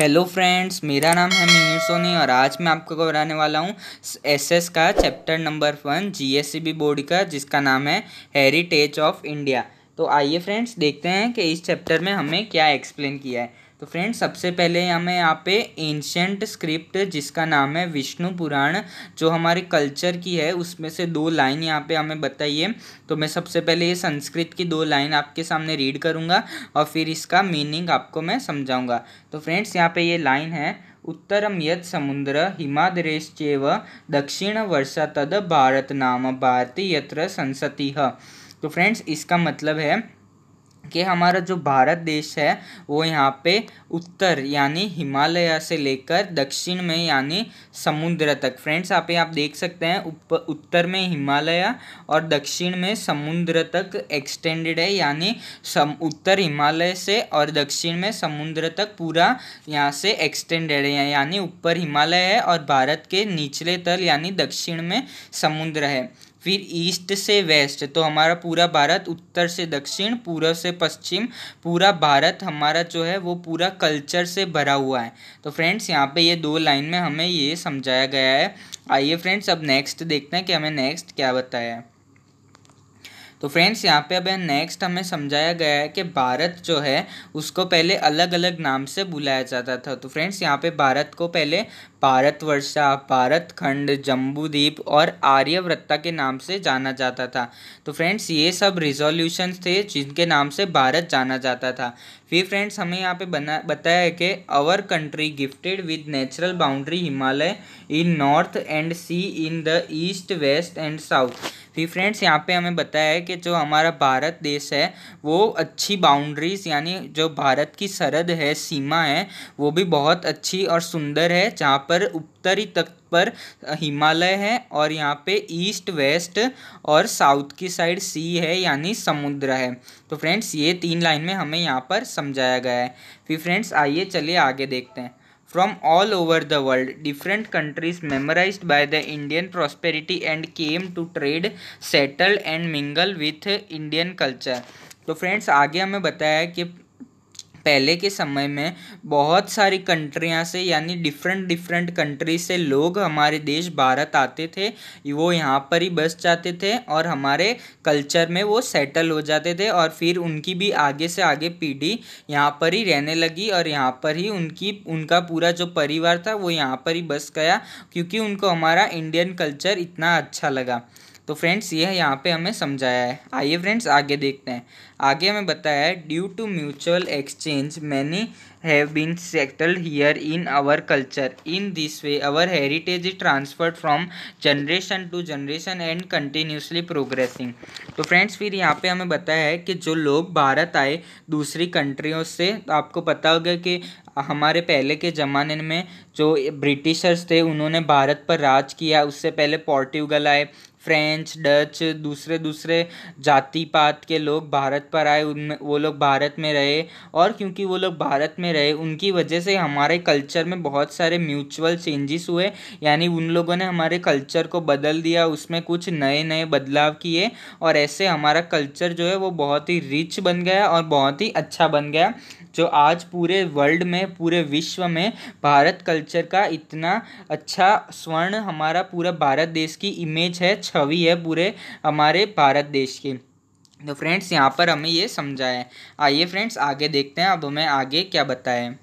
Hello friends मेरा नाम है मिहिर सोनी और आज मैं आपको कराने वाला हूँ एसएस का chapter number one GSCB board का जिसका नाम है हेरिटेज ऑफ इंडिया तो आइए फ्रेंड्स देखते हैं कि इस चैप्टर में हमें क्या एक्सप्लेन किया है तो फ्रेंड्स सबसे पहले हमें यहाँ पे एंशंट स्क्रिप्ट जिसका नाम है विष्णु पुराण जो हमारे कल्चर की है उसमें से दो लाइन यहाँ पे हमें बताइए तो मैं सबसे पहले ये संस्कृत की दो लाइन आपके सामने रीड करूँगा और फिर इसका मीनिंग आपको मैं समझाऊँगा तो फ्रेंड्स यहाँ पे ये लाइन है उत्तरम यद समुद्र हिमाद्रेश्चेव दक्षिण वर्षा तद भारत नाम भारती यत्र है तो फ्रेंड्स इसका मतलब है कि हमारा जो भारत देश है वो यहाँ पे उत्तर यानी हिमालय से लेकर दक्षिण में यानी समुद्र तक फ्रेंड्स आप आप देख सकते हैं उप, उत्तर में हिमालय और दक्षिण में समुद्र तक एक्सटेंडेड है यानी सम उत्तर हिमालय से और दक्षिण में समुद्र तक पूरा यहाँ से एक्सटेंडेड है यानी ऊपर हिमालय है और भारत के निचले तल यानी दक्षिण में समुद्र है फिर ईस्ट से वेस्ट तो हमारा पूरा भारत उत्तर से दक्षिण पूर्व से पश्चिम पूरा भारत हमारा जो है वो पूरा कल्चर से भरा हुआ है तो फ्रेंड्स यहाँ पे ये दो लाइन में हमें ये समझाया गया है आइए फ्रेंड्स अब नेक्स्ट देखते हैं कि हमें नेक्स्ट क्या बताया है तो फ्रेंड्स यहाँ पे अब नेक्स्ट हमें समझाया गया है कि भारत जो है उसको पहले अलग अलग नाम से बुलाया जाता था तो फ्रेंड्स यहाँ पे भारत को पहले भारतवर्षा भारत खंड जम्बूद्वीप और आर्यव्रता के नाम से जाना जाता था तो फ्रेंड्स ये सब रिजोल्यूशन थे जिनके नाम से भारत जाना जाता था फिर फ्रेंड्स हमें यहाँ पे बना बताया है कि our country gifted with natural boundary Himalaya in north and sea in the east west and south फिर फ्रेंड्स यहाँ पे हमें बताया है कि जो हमारा भारत देश है वो अच्छी बाउंड्रीज यानी जो भारत की सरहद है सीमा है वो भी बहुत अच्छी और सुंदर है जहाँ पर उत्तरी तक पर हिमालय है और यहाँ पे ईस्ट वेस्ट और साउथ की साइड सी है यानी समुद्र है तो फ्रेंड्स ये तीन लाइन में हमें यहाँ पर समझाया गया है फिर फ्रेंड्स आइए चलिए आगे देखते हैं from all over the world different countries memorized by the indian prosperity and came to trade settle and mingle with indian culture तो फ्रेंड्स आगे हमें बताया कि पहले के समय में बहुत सारी कंट्रियाँ से यानी डिफरेंट डिफरेंट कंट्री से लोग हमारे देश भारत आते थे वो यहाँ पर ही बस जाते थे और हमारे कल्चर में वो सेटल हो जाते थे और फिर उनकी भी आगे से आगे पीढ़ी यहाँ पर ही रहने लगी और यहाँ पर ही उनकी उनका पूरा जो परिवार था वो यहाँ पर ही बस गया क्योंकि उनको हमारा इंडियन कल्चर इतना अच्छा लगा तो फ्रेंड्स ये यहाँ पे हमें समझाया है आइए फ्रेंड्स आगे देखते हैं आगे हमें बताया है due to mutual exchange many have been settled here in our culture in this way our heritage is transferred from generation to generation and continuously progressing तो फ्रेंड्स फिर यहाँ पे हमें बताया है कि जो लोग भारत आए दूसरी कंट्रियों से तो आपको पता होगा कि हमारे पहले के ज़माने में जो ब्रिटिशर्स थे उन्होंने भारत पर राज किया उससे पहले पोर्टुगल आए फ्रेंच डच दूसरे दूसरे जाति पात के लोग भारत पर आए उनमें वो लोग भारत में रहे और क्योंकि वो लोग भारत में रहे उनकी वजह से हमारे कल्चर में बहुत सारे म्यूचुअल चेंजेस हुए यानी उन लोगों ने हमारे कल्चर को बदल दिया उसमें कुछ नए नए बदलाव किए और ऐसे हमारा कल्चर जो है वो बहुत ही रिच बन गया और बहुत ही अच्छा बन गया जो आज पूरे वर्ल्ड में पूरे विश्व में भारत कल्चर का इतना अच्छा स्वर्ण हमारा पूरा भारत देश की इमेज है छवि है पूरे हमारे भारत देश की तो फ्रेंड्स यहाँ पर हमें ये समझाया है आइए फ्रेंड्स आगे देखते हैं अब हमें आगे क्या बताया है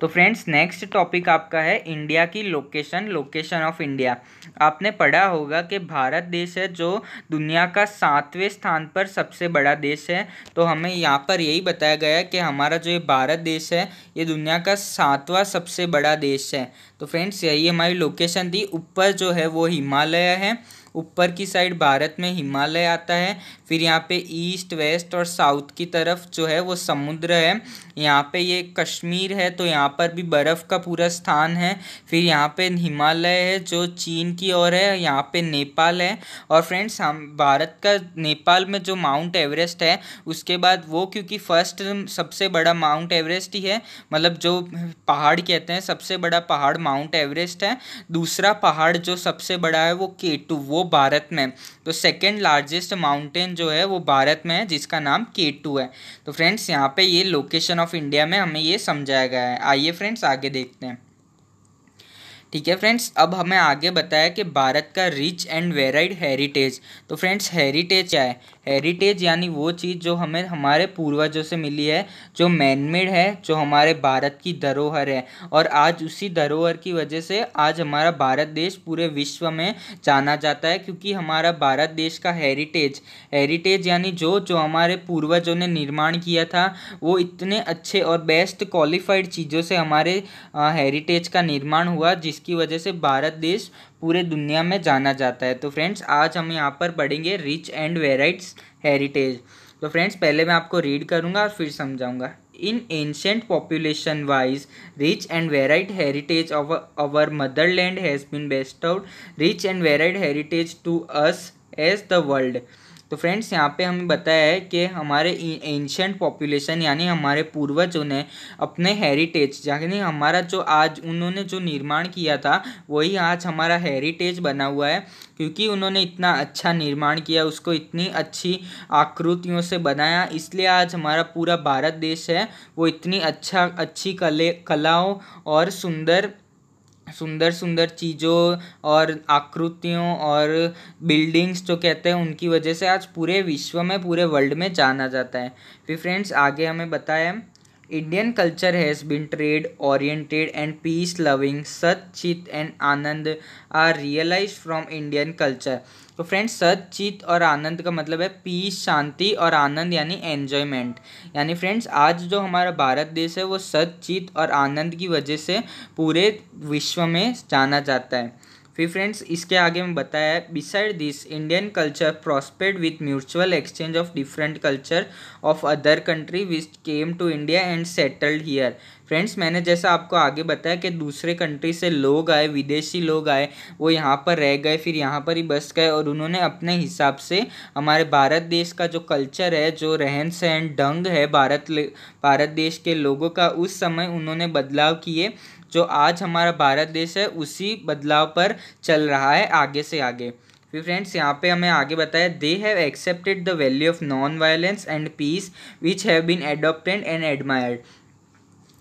तो फ्रेंड्स नेक्स्ट टॉपिक आपका है इंडिया की लोकेशन लोकेशन ऑफ इंडिया आपने पढ़ा होगा कि भारत देश है जो दुनिया का सातवें स्थान पर सबसे बड़ा देश है तो हमें यहाँ पर यही बताया गया कि हमारा जो ये भारत देश है ये दुनिया का सातवां सबसे बड़ा देश है तो फ्रेंड्स यही हमारी लोकेशन थी ऊपर जो है वो हिमालय है ऊपर की साइड भारत में हिमालय आता है फिर यहाँ पे ईस्ट वेस्ट और साउथ की तरफ जो है वो समुद्र है यहाँ पे ये कश्मीर है तो यहाँ पर भी बर्फ़ का पूरा स्थान है फिर यहाँ पे हिमालय है जो चीन की ओर है यहाँ पे नेपाल है और फ्रेंड्स हम भारत का नेपाल में जो माउंट एवरेस्ट है उसके बाद वो क्योंकि फर्स्ट सबसे बड़ा माउंट एवरेस्ट ही है मतलब जो पहाड़ कहते हैं सबसे बड़ा पहाड़ माउंट एवरेस्ट है दूसरा पहाड़ जो सबसे बड़ा है वो केटू वो भारत में तो सेकेंड लार्जेस्ट माउंटेन जो है वो भारत में है जिसका नाम के टू है तो फ्रेंड्स यहाँ पे ये लोकेशन ऑफ इंडिया में हमें ये समझाया गया है आइए फ्रेंड्स आगे देखते हैं ठीक है फ्रेंड्स अब हमें आगे बताया कि भारत का रिच एंड वेराइड हेरिटेज तो फ्रेंड्स हेरिटेज क्या है हेरिटेज यानी वो चीज़ जो हमें हमारे पूर्वजों से मिली है जो मैनमेड है जो हमारे भारत की धरोहर है और आज उसी धरोहर की वजह से आज हमारा भारत देश पूरे विश्व में जाना जाता है क्योंकि हमारा भारत देश का हेरिटेज हेरिटेज यानी जो जो हमारे पूर्वजों ने निर्माण किया था वो इतने अच्छे और बेस्ट क्वालिफाइड चीज़ों से हमारे हेरिटेज का निर्माण हुआ जिस जिसकी वजह से भारत देश पूरे दुनिया में जाना जाता है तो फ्रेंड्स आज हम यहाँ पर पढ़ेंगे रिच एंड वेराइट्स हेरिटेज तो फ्रेंड्स पहले मैं आपको रीड करूँगा और फिर समझाऊँगा in ancient population wise rich and varied heritage of our motherland has been bestowed rich and varied heritage to us as the world तो फ्रेंड्स यहाँ पे हमें बताया है कि हमारे एंशंट पॉपुलेशन यानी हमारे पूर्वजों ने अपने हेरिटेज यानी हमारा जो आज उन्होंने जो निर्माण किया था वही आज हमारा हेरिटेज बना हुआ है क्योंकि उन्होंने इतना अच्छा निर्माण किया उसको इतनी अच्छी आकृतियों से बनाया इसलिए आज हमारा पूरा भारत देश है वो इतनी अच्छा अच्छी कले कलाओं और सुंदर सुंदर सुंदर चीज़ों और आकृतियों और बिल्डिंग्स जो कहते हैं उनकी वजह से आज पूरे विश्व में पूरे वर्ल्ड में जाना जाता है फिर फ्रेंड्स आगे हमें बताया Indian culture has been trade oriented and peace loving सच चित एंड आनंद are realise from Indian culture तो फ्रेंड्स सच चित और आनंद का मतलब है पीस शांति और आनंद यानी एन्जॉयमेंट यानी फ्रेंड्स आज जो हमारा भारत देश है वो सच चित और आनंद की वजह से पूरे विश्व में जाना जाता है फिर फ्रेंड्स इसके आगे में बताया beside this Indian culture prospered with mutual exchange of different culture of other country which came to India and settled here friends मैंने जैसा आपको आगे बताया कि दूसरे कंट्री से लोग आए विदेशी लोग आए वो यहाँ पर रह गए फिर यहाँ पर ही बस गए और उन्होंने अपने हिसाब से हमारे भारत देश का जो कल्चर है जो रहन सहन ढंग है भारत भारत देश के लोगों का उस समय उन्होंने बदलाव किए जो आज हमारा भारत देश है उसी बदलाव पर चल रहा है आगे से आगे फिर फ्रेंड्स यहाँ पे हमें आगे बताया they have accepted the value of non violence and peace which have been adopted and admired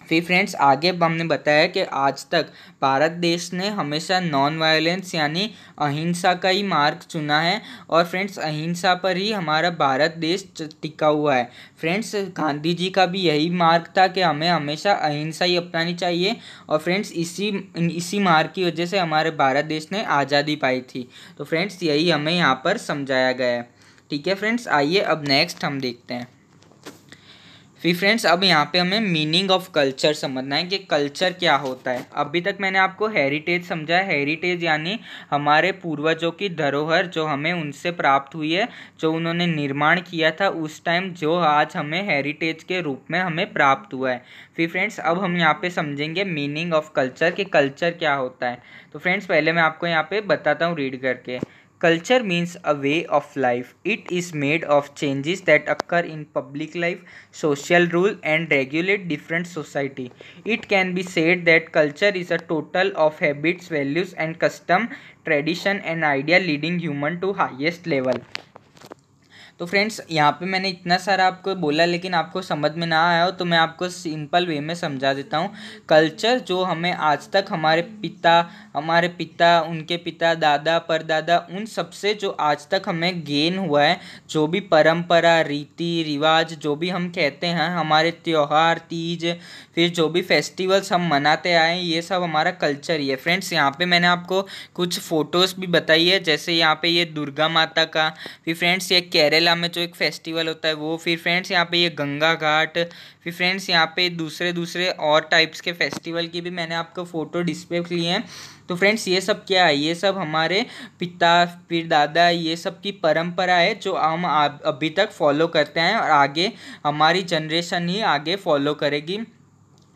फिर फ्रेंड्स आगे हमने बताया कि आज तक भारत देश ने हमेशा नॉन वायलेंस यानी अहिंसा का ही मार्ग चुना है और फ्रेंड्स अहिंसा पर ही हमारा भारत देश टिका हुआ है फ्रेंड्स गांधी जी का भी यही मार्ग था कि हमें हमेशा अहिंसा ही अपनानी चाहिए और फ्रेंड्स इसी इसी मार्ग की वजह से हमारे भारत देश ने आज़ादी पाई थी तो फ्रेंड्स यही हमें यहाँ पर समझाया गया है ठीक है फ्रेंड्स आइए अब नेक्स्ट हम देखते हैं फिर फ्रेंड्स अब यहाँ पे हमें मीनिंग ऑफ कल्चर समझना है कि कल्चर क्या होता है अभी तक मैंने आपको हेरिटेज समझा है हेरिटेज यानी हमारे पूर्वजों की धरोहर जो हमें उनसे प्राप्त हुई है जो उन्होंने निर्माण किया था उस टाइम जो आज हमें हेरिटेज के रूप में हमें प्राप्त हुआ है फिर फ्रेंड्स अब हम यहाँ पे समझेंगे मीनिंग ऑफ कल्चर कि कल्चर क्या होता है तो फ्रेंड्स पहले मैं आपको यहाँ पे बताता हूँ रीड करके Culture means a way of life. It is made of changes that occur in public life, social rule and regulate different society. It can be said that culture is a total of habits, values and custom, tradition and idea leading human to highest level. तो friends यहाँ पे मैंने इतना सारा आपको बोला लेकिन आपको समझ में ना आया हो तो मैं आपको सिंपल वे में समझा देता हूँ कल्चर जो हमें आज तक हमारे पिता हमारे पिता उनके पिता दादा परदादा उन सबसे जो आज तक हमें गेन हुआ है जो भी परंपरा रीति रिवाज जो भी हम कहते हैं हमारे त्यौहार तीज फिर जो भी फेस्टिवल्स हम मनाते आए ये सब हमारा कल्चर ही है फ्रेंड्स यहाँ पे मैंने आपको कुछ फ़ोटोज़ भी बताई है जैसे यहाँ पे ये दुर्गा माता का फिर फ्रेंड्स ये केरल केरला में जो एक फेस्टिवल होता है वो फिर फ्रेंड्स यहाँ पे ये गंगा घाट फिर फ्रेंड्स यहाँ पे दूसरे दूसरे और टाइप्स के फेस्टिवल की भी मैंने आपको फ़ोटो डिस्प्ले लिए हैं तो फ्रेंड्स ये सब क्या है ये सब हमारे पिता फिर दादा ये सब की परंपरा है जो हम अभी तक फॉलो करते हैं और आगे हमारी जनरेशन ही आगे फॉलो करेगी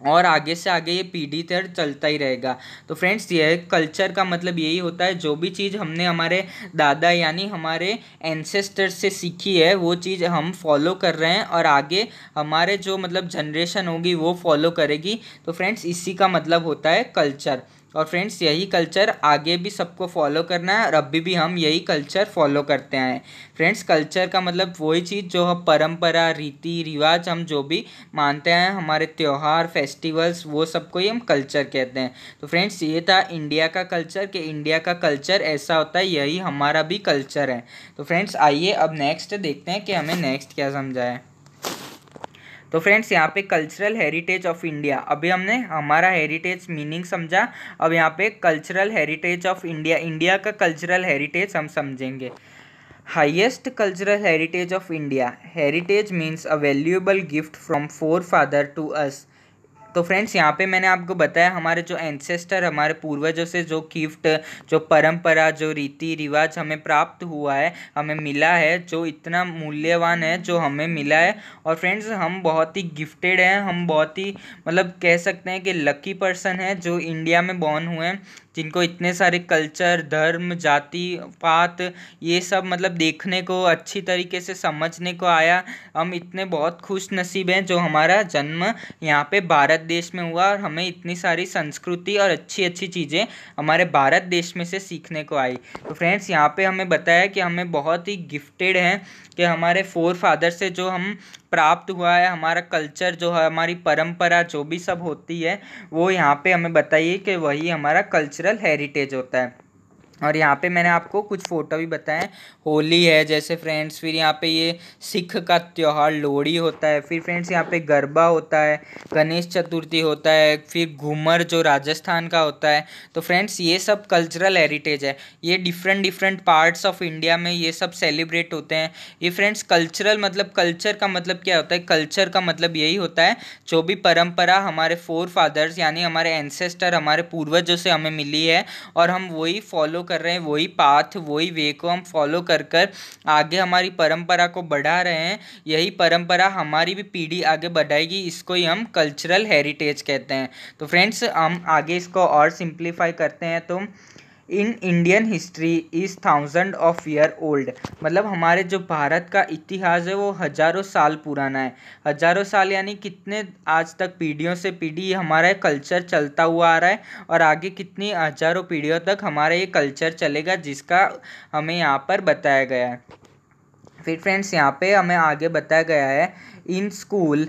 और आगे से आगे ये पीढ़ी तर चलता ही रहेगा तो फ्रेंड्स ये कल्चर का मतलब यही होता है जो भी चीज़ हमने हमारे दादा यानी हमारे एनसेस्टर से सीखी है वो चीज़ हम फॉलो कर रहे हैं और आगे हमारे जो मतलब जनरेशन होगी वो फॉलो करेगी तो फ्रेंड्स इसी का मतलब होता है कल्चर और फ्रेंड्स यही कल्चर आगे भी सबको फॉलो करना है और अभी भी हम यही कल्चर फॉलो करते आए हैं फ्रेंड्स कल्चर का मतलब वही चीज़ जो हम परंपरा रीति रिवाज हम जो भी मानते हैं हमारे त्यौहार फेस्टिवल्स वो सब को ही हम कल्चर कहते हैं तो फ्रेंड्स ये था इंडिया का कल्चर कि इंडिया का कल्चर ऐसा होता है यही हमारा भी कल्चर है तो फ्रेंड्स आइए अब नेक्स्ट देखते हैं कि हमें नेक्स्ट क्या समझाएं तो फ्रेंड्स यहाँ पे कल्चरल हेरिटेज ऑफ इंडिया अभी हमने हमारा हेरिटेज मीनिंग समझा अब यहाँ पे cultural heritage of India India का कल्चरल हेरिटेज हम समझेंगे highest cultural heritage of India heritage means a valuable gift from forefather to us तो फ्रेंड्स यहाँ पे मैंने आपको बताया हमारे जो एंसेस्टर हमारे पूर्वजों से जो गिफ्ट जो परंपरा जो रीति रिवाज हमें प्राप्त हुआ है हमें मिला है जो इतना मूल्यवान है जो हमें मिला है और फ्रेंड्स हम बहुत ही गिफ्टेड हैं हम बहुत ही मतलब कह सकते हैं कि लकी पर्सन है जो इंडिया में बॉर्न हुए हैं जिनको इतने सारे कल्चर धर्म जाति पात ये सब मतलब देखने को अच्छी तरीके से समझने को आया हम इतने बहुत खुश नसीब हैं जो हमारा जन्म यहाँ पे भारत देश में हुआ और हमें इतनी सारी संस्कृति और अच्छी अच्छी चीज़ें हमारे भारत देश में से सीखने को आई तो फ्रेंड्स यहाँ पे हमें बताया कि हमें बहुत ही गिफ्टेड हैं कि हमारे फोर फादर से जो हम प्राप्त हुआ है हमारा कल्चर जो है हमारी परंपरा जो भी सब होती है वो यहाँ पे हमें बताइए कि वही हमारा कल्चरल हेरिटेज होता है और यहाँ पे मैंने आपको कुछ फ़ोटो भी बताए होली है जैसे फ्रेंड्स फिर यहाँ पे ये सिख का त्यौहार लोहड़ी होता है फिर फ्रेंड्स यहाँ पे गरबा होता है गणेश चतुर्थी होता है फिर घूमर जो राजस्थान का होता है तो फ्रेंड्स ये सब कल्चरल हेरिटेज है ये different different parts of India में ये सब सेलिब्रेट होते हैं ये फ्रेंड्स कल्चरल मतलब कल्चर का मतलब क्या होता है कल्चर का मतलब यही होता है जो भी परम्परा हमारे फोर फादर्स यानी हमारे एनसेस्टर हमारे पूर्वजों से हमें मिली है और हम वही फॉलो कर रहे हैं वही पाथ वही वे को हम फॉलो कर कर आगे हमारी परंपरा को बढ़ा रहे हैं यही परंपरा हमारी भी पीढ़ी आगे बढ़ाएगी इसको ही हम कल्चरल हेरिटेज कहते हैं तो फ्रेंड्स हम आगे इसको और सिंप्लीफाई करते हैं तो in Indian history is thousand of year old मतलब हमारे जो भारत का इतिहास है वो हज़ारों साल पुराना है हज़ारों साल यानी कितने आज तक पीढ़ियों से पीढ़ी हमारा कल्चर चलता हुआ आ रहा है और आगे कितनी हज़ारों पीढ़ियों तक हमारा ये कल्चर चलेगा जिसका हमें यहाँ पर बताया गया है फिर फ्रेंड्स यहाँ पे हमें आगे बताया गया है in school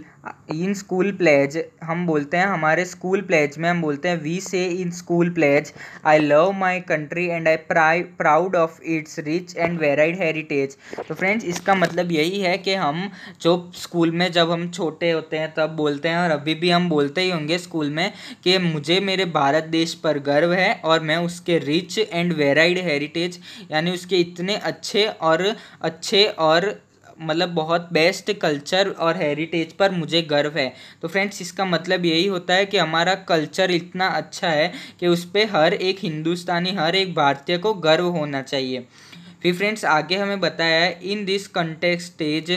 in school pledge हम बोलते हैं हमारे स्कूल प्लेज में हम बोलते हैं we say in school pledge I love my country and I प्राई proud of its rich and varied heritage तो फ्रेंड्स इसका मतलब यही है कि हम जो स्कूल में जब हम छोटे होते हैं तब बोलते हैं और अभी भी हम बोलते ही होंगे स्कूल में कि मुझे मेरे भारत देश पर गर्व है और मैं उसके रिच एंड वेराइड हेरिटेज यानी उसके इतने अच्छे और अच्छे और मतलब बहुत बेस्ट कल्चर और हेरिटेज पर मुझे गर्व है तो फ्रेंड्स इसका मतलब यही होता है कि हमारा कल्चर इतना अच्छा है कि उस पर हर एक हिंदुस्तानी हर एक भारतीय को गर्व होना चाहिए फिर फ्रेंड्स आगे हमें बताया है in this contexts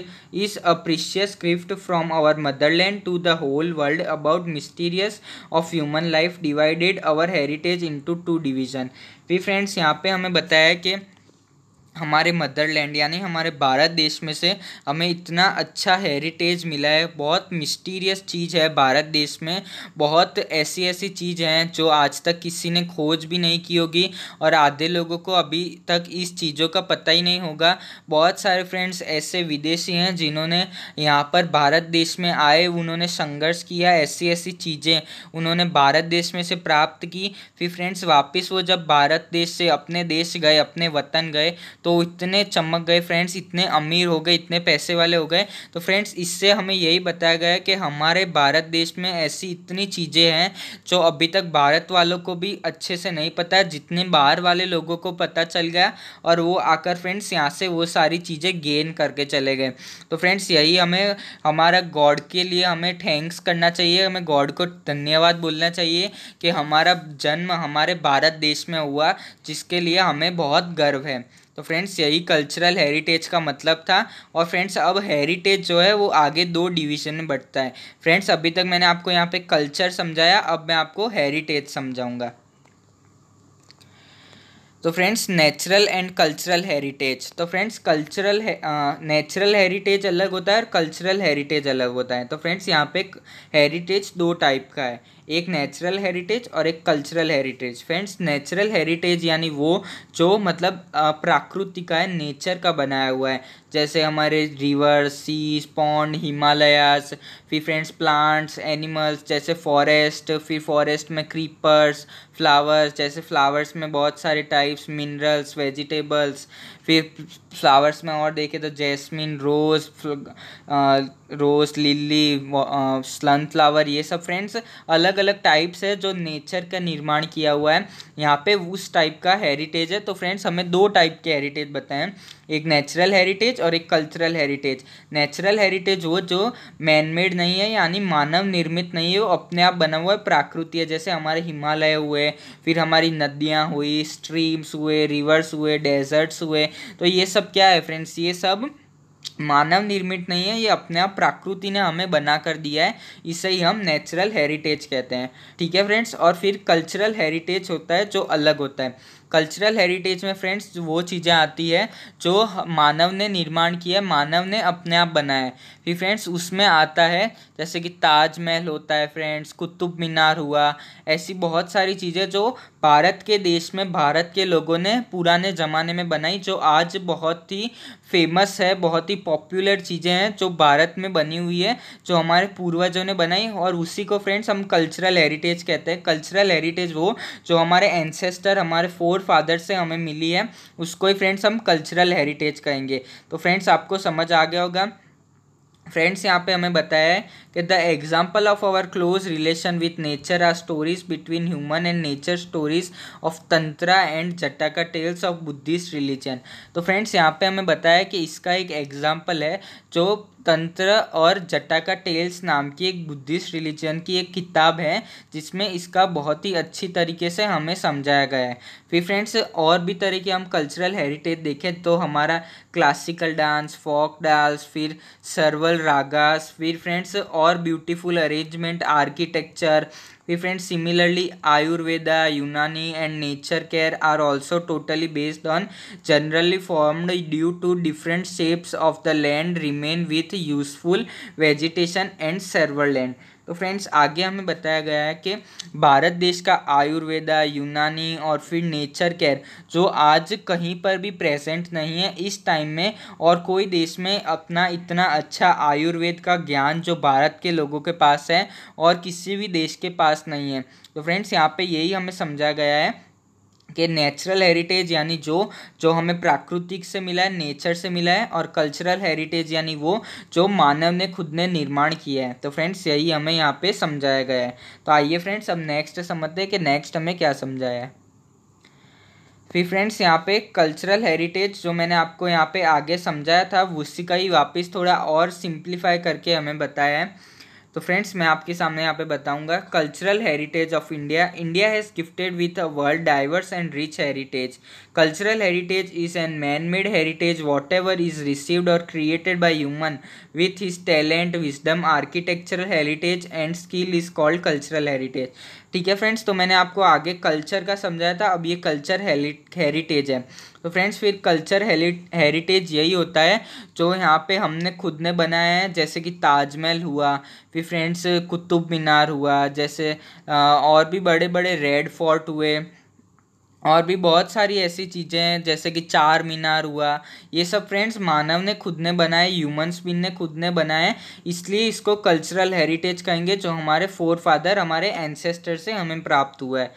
is a precious a gift from our motherland to the whole world about mysterious of human life divided our heritage into two division फिर फ्रेंड्स यहाँ पे हमें बताया है कि हमारे मदरलैंड यानी हमारे भारत देश में से हमें इतना अच्छा हेरिटेज मिला है बहुत मिस्टीरियस चीज़ है भारत देश में बहुत ऐसी ऐसी चीज़ हैं जो आज तक किसी ने खोज भी नहीं की होगी और आधे लोगों को अभी तक इस चीज़ों का पता ही नहीं होगा बहुत सारे फ्रेंड्स ऐसे विदेशी हैं जिन्होंने यहाँ पर भारत देश में आए उन्होंने संघर्ष किया ऐसी ऐसी चीज़ें उन्होंने भारत देश में से प्राप्त की फिर फ्रेंड्स वापस वो जब भारत देश से अपने देश गए अपने वतन गए तो इतने चमक गए फ्रेंड्स इतने अमीर हो गए इतने पैसे वाले हो गए तो फ्रेंड्स इससे हमें यही बताया गया कि हमारे भारत देश में ऐसी इतनी चीज़ें हैं जो अभी तक भारत वालों को भी अच्छे से नहीं पता है जितने बाहर वाले लोगों को पता चल गया और वो आकर फ्रेंड्स यहाँ से वो सारी चीज़ें गेन करके चले गए तो फ्रेंड्स यही हमें हमारा गॉड के लिए हमें थैंक्स करना चाहिए हमें गॉड को धन्यवाद बोलना चाहिए कि हमारा जन्म हमारे भारत देश में हुआ जिसके लिए हमें बहुत गर्व है तो फ्रेंड्स यही कल्चरल हेरिटेज का मतलब था और फ्रेंड्स अब हेरिटेज जो है वो आगे दो डिवीजन में बढ़ता है फ्रेंड्स अभी तक मैंने आपको यहाँ पे कल्चर समझाया अब मैं आपको हेरिटेज समझाऊँगा तो friends natural and cultural heritage तो फ्रेंड्स कल्चरल नेचुरल हेरिटेज अलग होता है और कल्चरल हेरिटेज अलग होता है तो फ्रेंड्स यहाँ पे हेरिटेज दो टाइप का है एक नेचुरल हेरिटेज और एक cultural heritage friends natural heritage यानी वो जो मतलब प्राकृति का है नेचर का बनाया हुआ है जैसे हमारे रिवर्स सी पॉन्ड हिमालयस फिर फ्रेंड्स प्लांट्स एनिमल्स जैसे फॉरेस्ट फिर फॉरेस्ट में क्रीपर्स फ्लावर्स जैसे फ्लावर्स में बहुत सारे टाइप्स मिनरल्स वेजिटेबल्स फिर फ्लावर्स में और देखें तो जैस्मिन रोज़ रोज़ लिली स्लन फ्लावर ये सब फ्रेंड्स अलग अलग टाइप्स है जो नेचर का निर्माण किया हुआ है यहाँ पे उस टाइप का हेरिटेज है तो फ्रेंड्स हमें दो टाइप के हेरिटेज बताएं एक नेचुरल हेरिटेज और एक कल्चरल हेरिटेज नेचुरल हेरिटेज वो जो मैनमेड नहीं है यानी मानव निर्मित नहीं है वो अपने आप बना हुआ है प्राकृतिक है जैसे हमारे हिमालय हुए फिर हमारी नदियाँ हुई स्ट्रीम्स हुए रिवर्स हुए डेजर्ट्स हुए तो ये सब सब क्या है फ्रेंड्स ये सब मानव निर्मित नहीं है ये अपने आप प्रकृति ने हमें बना कर दिया है इसे ही हम नेचुरल हेरिटेज कहते हैं ठीक है फ्रेंड्स और फिर कल्चरल हेरिटेज होता है जो अलग होता है कल्चरल हेरिटेज में फ्रेंड्स वो चीज़ें आती है जो मानव ने निर्माण किया है मानव ने अपने आप बनाया है भी फ्रेंड्स उसमें आता है जैसे कि ताजमहल होता है फ्रेंड्स कुतुब मीनार हुआ ऐसी बहुत सारी चीज़ें जो भारत के देश में भारत के लोगों ने पुराने ज़माने में बनाई जो आज बहुत ही फेमस है बहुत ही पॉपुलर चीज़ें हैं जो भारत में बनी हुई है जो हमारे पूर्वजों ने बनाई और उसी को फ्रेंड्स हम कल्चरल हेरिटेज कहते हैं कल्चरल हेरिटेज वो जो हमारे एनसेस्टर हमारे फोर फादर से हमें मिली है उसको ही फ्रेंड्स हम कल्चरल हेरिटेज कहेंगे तो फ्रेंड्स आपको समझ आ गया होगा फ्रेंड्स यहाँ पे हमें बताया है the example of our close relation with nature are stories between human and nature stories of Tantra and का टेल्स ऑफ बुद्धिस्ट रिलीजन तो फ्रेंड्स यहाँ पे हमें बताया कि इसका एक एग्जाम्पल है जो तंत्र और जटाका टेल्स नाम की एक बुद्धिस्ट रिलीजन की एक किताब है जिसमें इसका बहुत ही अच्छी तरीके से हमें समझाया गया है फिर फ्रेंड्स और भी तरह के हम कल्चरल हेरिटेज देखें तो हमारा क्लासिकल डांस फोक डांस फिर सर्वल रागास फिर फ्रेंड्स और or beautiful arrangement architecture we similarly ayurveda unani and nature care are also totally based on generally formed due to different shapes of the land remain with useful vegetation and server land तो friends आगे हमें बताया गया है कि भारत देश का आयुर्वेदा यूनानी और फिर नेचर केयर जो आज कहीं पर भी प्रेजेंट नहीं है इस टाइम में और कोई देश में अपना इतना अच्छा आयुर्वेद का ज्ञान जो भारत के लोगों के पास है और किसी भी देश के पास नहीं है तो फ्रेंड्स यहाँ पे यही हमें समझा गया है के नेचुरल हेरिटेज यानी जो जो हमें प्राकृतिक से मिला है नेचर से मिला है और कल्चरल हेरिटेज यानी वो जो मानव ने खुद ने निर्माण किया है तो फ्रेंड्स यही हमें यहाँ पे समझाया गया है तो आइए फ्रेंड्स अब नेक्स्ट समझते हैं कि नेक्स्ट हमें क्या समझाया है फिर फ्रेंड्स यहाँ पे कल्चरल हेरिटेज जो मैंने आपको यहाँ पे आगे समझाया था उसी का ही वापस थोड़ा और सिंप्लीफाई करके हमें बताया है तो फ्रेंड्स मैं आपके सामने यहाँ पे बताऊंगा cultural heritage of India India has gifted with a world diverse and rich heritage cultural heritage is an man made heritage whatever is received or created by human with his talent wisdom architectural heritage and skill is called cultural heritage ठीक है friends तो मैंने आपको आगे culture का समझाया था अब ये कल्चर हेरिटेज है तो फ्रेंड्स फिर कल्चर हेरिटेज यही होता है जो यहाँ पे हमने खुद ने बनाया है जैसे कि ताजमहल हुआ फिर फ्रेंड्स कुतुब मीनार हुआ जैसे और भी बड़े बड़े रेड फोर्ट हुए और भी बहुत सारी ऐसी चीज़ें हैं जैसे कि चार मीनार हुआ ये सब फ्रेंड्स मानव ने खुद ने बनाए ह्यूमंस बीन ने खुद ने बनाए इसलिए इसको कल्चरल हेरिटेज कहेंगे जो हमारे फोर फादर हमारे एंसेस्टर से हमें प्राप्त हुआ है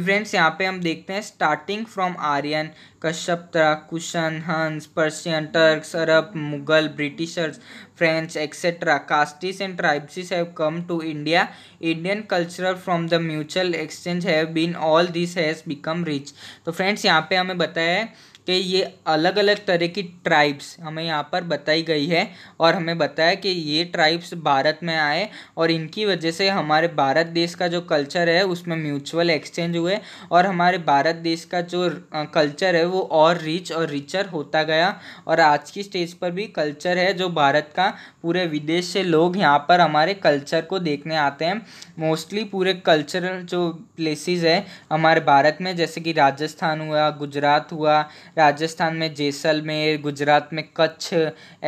फ्रेंड्स यहाँ पे हम देखते हैं starting from Aryan Kashyap Kushan Huns Persian Turks Arab Mughal Britishers French etcetera castes and tribes have come to India Indian culture from the mutual exchange have been all this has become rich तो friends यहाँ पे हमें बताया है कि ये अलग अलग तरह की ट्राइब्स हमें यहाँ पर बताई गई है और हमें बताया कि ये ट्राइब्स भारत में आए और इनकी वजह से हमारे भारत देश का जो कल्चर है उसमें म्यूचुअल एक्सचेंज हुए और हमारे भारत देश का जो कल्चर है वो और रिच और रिचर होता गया और आज की स्टेज पर भी कल्चर है जो भारत का पूरे विदेश से लोग यहाँ पर हमारे कल्चर को देखने आते हैं मोस्टली पूरे कल्चरल जो प्लेसेस है हमारे भारत में जैसे कि राजस्थान हुआ गुजरात हुआ राजस्थान में जैसलमेर गुजरात में कच्छ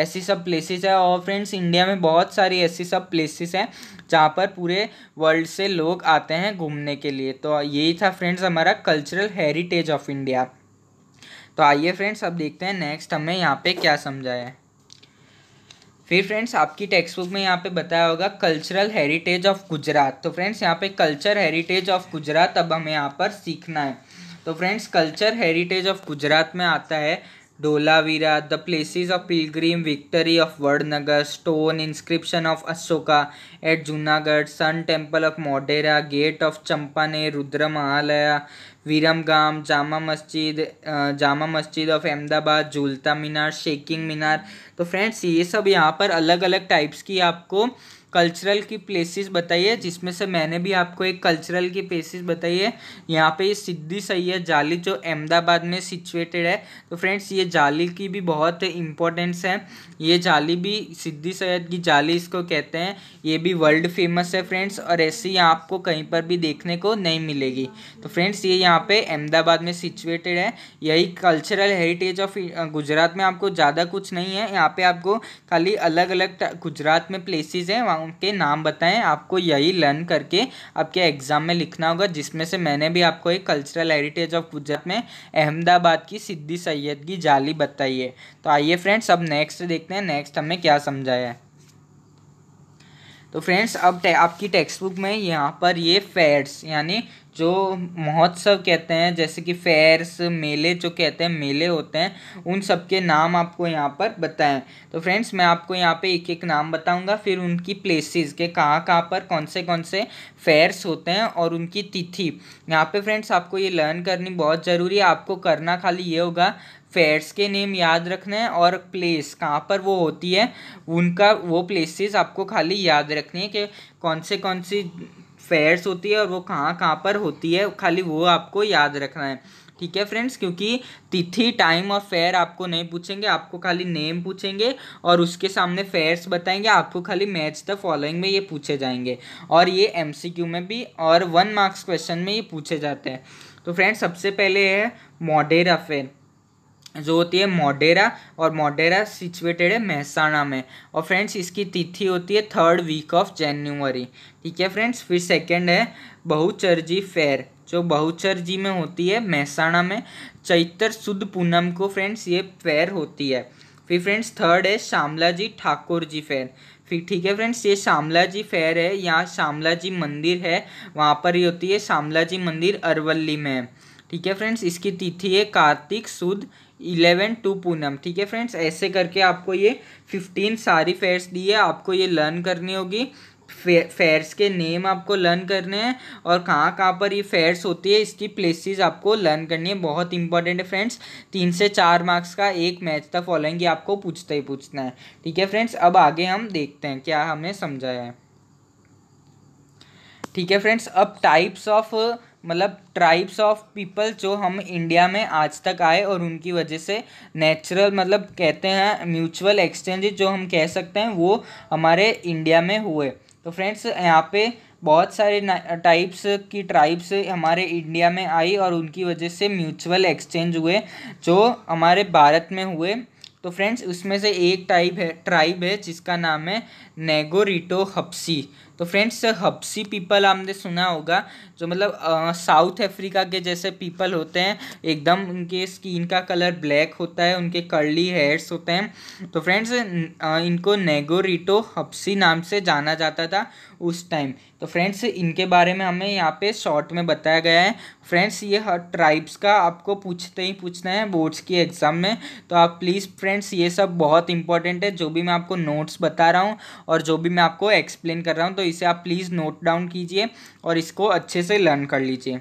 ऐसी सब प्लेसेस है और फ्रेंड्स इंडिया में बहुत सारी ऐसी सब प्लेसेस हैं जहाँ पर पूरे वर्ल्ड से लोग आते हैं घूमने के लिए तो यही था फ्रेंड्स हमारा कल्चरल हेरिटेज ऑफ इंडिया तो आइए फ्रेंड्स अब देखते हैं नेक्स्ट हमें यहाँ पे क्या समझा है फिर फ्रेंड्स आपकी टेक्स्ट बुक में यहाँ पे बताया होगा कल्चरल हेरिटेज ऑफ गुजरात तो फ्रेंड्स यहाँ पे कल्चर हेरिटेज ऑफ गुजरात अब हमें यहाँ पर सीखना है तो friends culture heritage of Gujarat में आता है Dholavira the places of pilgrim victory of Vadnagar stone inscription of Ashoka at Junagadh sun temple of Modhera gate of Champaner Rudra Mahalaya Viramgam Jama Masjid Jama मस्जिद ऑफ अहमदाबाद झूलता मीनार शेकिंग मीनार तो फ्रेंड्स ये सब यहाँ पर अलग अलग टाइप्स की आपको कल्चरल की प्लेसेस बताइए जिसमें से मैंने भी आपको एक कल्चरल की प्लेसेस है यहाँ पे ये सिद्धि सैयद जाली जो अहमदाबाद में सिचुएटेड है तो फ्रेंड्स ये जाली की भी बहुत इम्पोर्टेंस है ये जाली भी सिद्धि सैयद की जाली इसको कहते हैं ये भी वर्ल्ड फेमस है फ्रेंड्स और ऐसी आपको कहीं पर भी देखने को नहीं मिलेगी तो फ्रेंड्स ये यहाँ यहाँ पे अहमदाबाद में सिचुएटेड है यही कल्चरल हेरिटेज ऑफ गुजरात में आपको ज़्यादा कुछ नहीं है यहाँ पे आपको खाली अलग अलग गुजरात में प्लेसेस हैं वहाँ के नाम बताएं आपको यही लर्न करके आपके एग्ज़ाम में लिखना होगा जिसमें से मैंने भी आपको एक कल्चरल हेरिटेज ऑफ गुजरात में अहमदाबाद की सिद्धि सैयद की जाली बताई है तो आइए फ्रेंड्स अब नेक्स्ट देखते हैं नेक्स्ट हमें क्या समझाया है तो फ्रेंड्स अब आपकी टेक्स्ट बुक में यहाँ पर ये फेयर्स यानी जो महोत्सव कहते हैं जैसे कि फेयर्स मेले जो कहते हैं मेले होते हैं उन सब के नाम आपको यहाँ पर बताएं तो फ्रेंड्स मैं आपको यहाँ पे एक एक नाम बताऊँगा फिर उनकी प्लेसेस के कहाँ कहाँ पर कौन से कौन से फेयर्स होते हैं और उनकी तिथि यहाँ पे फ्रेंड्स आपको ये लर्न करनी बहुत ज़रूरी है आपको करना खाली ये होगा फेयर्स के नेम याद रखने हैं और प्लेस कहाँ पर वो होती है उनका वो प्लेसेस आपको खाली याद रखनी है कि कौन से कौन सी फेयर्स होती है और वो कहाँ कहाँ पर होती है खाली वो आपको याद रखना है ठीक है फ्रेंड्स क्योंकि तिथि टाइम और फेयर आपको नहीं पूछेंगे आपको खाली नेम पूछेंगे और उसके सामने फेयर्स बताएंगे आपको खाली मैच द फॉलोइंग में ये पूछे जाएंगे और ये एमसीक्यू में भी और वन मार्क्स क्वेश्चन में ये पूछे जाते हैं तो फ्रेंड्स सबसे पहले है मॉडेर अफेयर जो होती है मोडेरा और मोडेरा सिचुएटेड है महसाणा में और फ्रेंड्स इसकी तिथि होती है थर्ड वीक ऑफ जनवरी ठीक है फ्रेंड्स फिर सेकंड है बहुचर्जी फेयर जो बहुचर्जी में होती है महसाणा में चैत्र शुद्ध पूनम को फ्रेंड्स ये फेयर होती है फिर फ्रेंड्स थर्ड है श्यामलाजी ठाकुर जी फेयर फिर ठीक है फ्रेंड्स ये श्यामला जी फेयर है यहाँ श्यामला जी मंदिर है वहाँ पर ही होती है श्यामला जी मंदिर अरवली में ठीक है फ्रेंड्स इसकी तिथि है कार्तिक सुद इलेवन टू पूनम ठीक है फ्रेंड्स ऐसे करके आपको ये फिफ्टीन सारी फेयर्स दी है आपको ये लर्न करनी होगी फेयर्स के नेम आपको लर्न करने हैं और कहाँ कहाँ पर ये फेयर्स होती है इसकी प्लेसेस आपको लर्न करनी है बहुत इंपॉर्टेंट है फ्रेंड्स तीन से चार मार्क्स का एक मैच था फॉलोइंग आपको पूछते ही पूछना है ठीक है फ्रेंड्स अब आगे हम देखते हैं क्या हमें समझाया है ठीक है फ्रेंड्स अब टाइप्स ऑफ मतलब ट्राइब्स ऑफ पीपल जो हम इंडिया में आज तक आए और उनकी वजह से नेचुरल मतलब कहते हैं म्यूचुअल एक्सचेंज जो हम कह सकते हैं वो हमारे इंडिया में हुए तो फ्रेंड्स यहाँ पे बहुत सारे टाइप्स की ट्राइब्स हमारे इंडिया में आई और उनकी वजह से म्यूचुअल एक्सचेंज हुए जो हमारे भारत में हुए तो फ्रेंड्स उसमें से एक टाइप है ट्राइब है जिसका नाम है नेगोरिटो हप्सी तो फ्रेंड्स हप्सी पीपल आपने सुना होगा जो मतलब साउथ अफ्रीका के जैसे पीपल होते हैं एकदम उनके स्किन का कलर ब्लैक होता है उनके कर्ली हेयर्स होते हैं तो फ्रेंड्स इनको नेगोरिटो हप्सी नाम से जाना जाता था उस टाइम तो फ्रेंड्स इनके बारे में हमें यहाँ पे शॉर्ट में बताया गया है फ्रेंड्स ये हर ट्राइब्स का आपको पूछते ही पूछना है बोर्ड्स की एग्ज़ाम में तो आप प्लीज़ फ्रेंड्स ये सब बहुत इंपॉर्टेंट है जो भी मैं आपको नोट्स बता रहा हूँ और जो भी मैं आपको एक्सप्लेन कर रहा हूँ तो इसे आप प्लीज़ नोट डाउन कीजिए और इसको अच्छे से लर्न कर लीजिए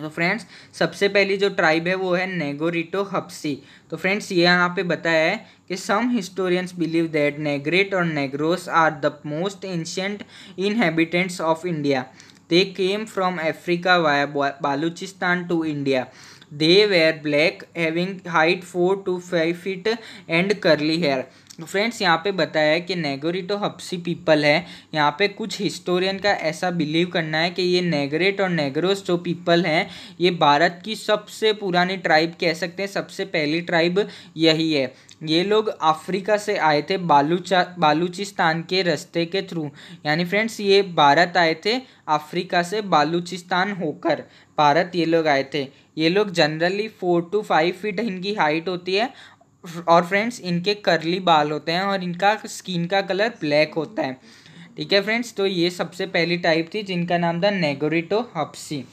तो फ्रेंड्स सबसे पहली जो ट्राइब है वो है नेगोरिटो हप्सी तो फ्रेंड्स ये यहाँ पे बताया है कि some historians believe that negrito or negroes are the most ancient inhabitants of India they came from Africa via Baluchistan to India they were black having height four to five feet and curly hair तो friends यहाँ पे बताया है कि नेगोरिटो हप्सी people है यहाँ पे कुछ हिस्टोरियन का ऐसा बिलीव करना है कि ये नेगरेट और नेगरोस जो पीपल हैं ये भारत की सबसे पुरानी ट्राइब कह सकते हैं सबसे पहली ट्राइब यही है ये लोग अफ्रीका से आए थे बालूचा बालूचिस्तान के रस्ते के थ्रू यानी फ्रेंड्स ये भारत आए थे अफ्रीका से बालूचिस्तान होकर भारत ये लोग आए थे ये लोग generally four to five feet इनकी हाइट होती है और फ्रेंड्स इनके करली बाल होते हैं और इनका स्किन का कलर ब्लैक होता है ठीक है फ्रेंड्स तो ये सबसे पहली टाइप थी जिनका नाम था नेगोरिटो हप्सी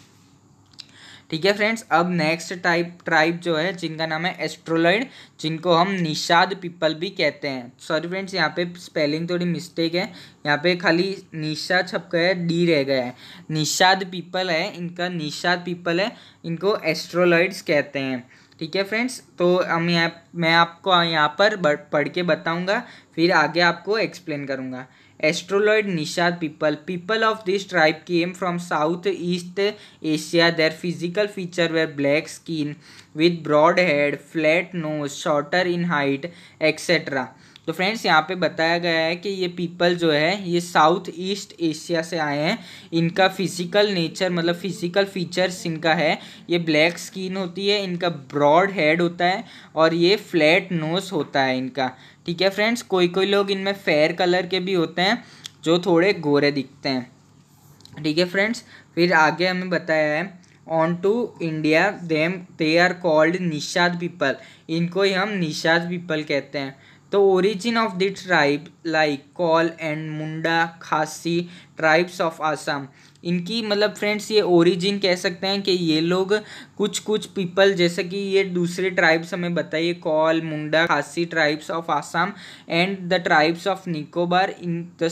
ठीक है फ्रेंड्स अब नेक्स्ट टाइप ट्राइब जो है जिनका नाम है एस्ट्रोलॉइड जिनको हम निषाद पीपल भी कहते हैं सॉरी फ्रेंड्स यहाँ पे स्पेलिंग थोड़ी मिस्टेक है यहाँ पे खाली निशा छप गया है डी रह गया है निषाद पीपल है इनका निषाद पीपल है इनको एस्ट्रोलॉइड्स कहते हैं ठीक है फ्रेंड्स तो हम यहाँ मैं आपको यहाँ पर पढ़ के बताऊँगा फिर आगे आपको एक्सप्लेन करूँगा Australoid Nishad people people of this tribe came from south east Asia their physical feature were black skin with broad head flat nose shorter in height etcetera तो फ्रेंड्स यहाँ पे बताया गया है कि ये पीपल जो है ये साउथ ईस्ट एशिया से आए हैं इनका फिजिकल नेचर मतलब फिजिकल फीचर्स इनका है ये ब्लैक स्किन होती है इनका ब्रॉड हेड होता है और ये फ्लैट नोज होता है इनका ठीक है फ्रेंड्स कोई कोई लोग इनमें फेयर कलर के भी होते हैं जो थोड़े गोरे दिखते हैं ठीक है फ्रेंड्स फिर आगे हमें बताया है on to India them they are called Nishad people इनको ही हम निषाद पीपल कहते हैं तो origin of the tribe like Kol and Munda Khasi tribes of Assam इनकी मतलब फ्रेंड्स ये ओरिजिन कह सकते हैं कि ये लोग कुछ कुछ पीपल जैसे कि ये दूसरे ट्राइब्स हमें बताइए Kol Munda Khasi tribes of Assam and the tribes of Nicobar in the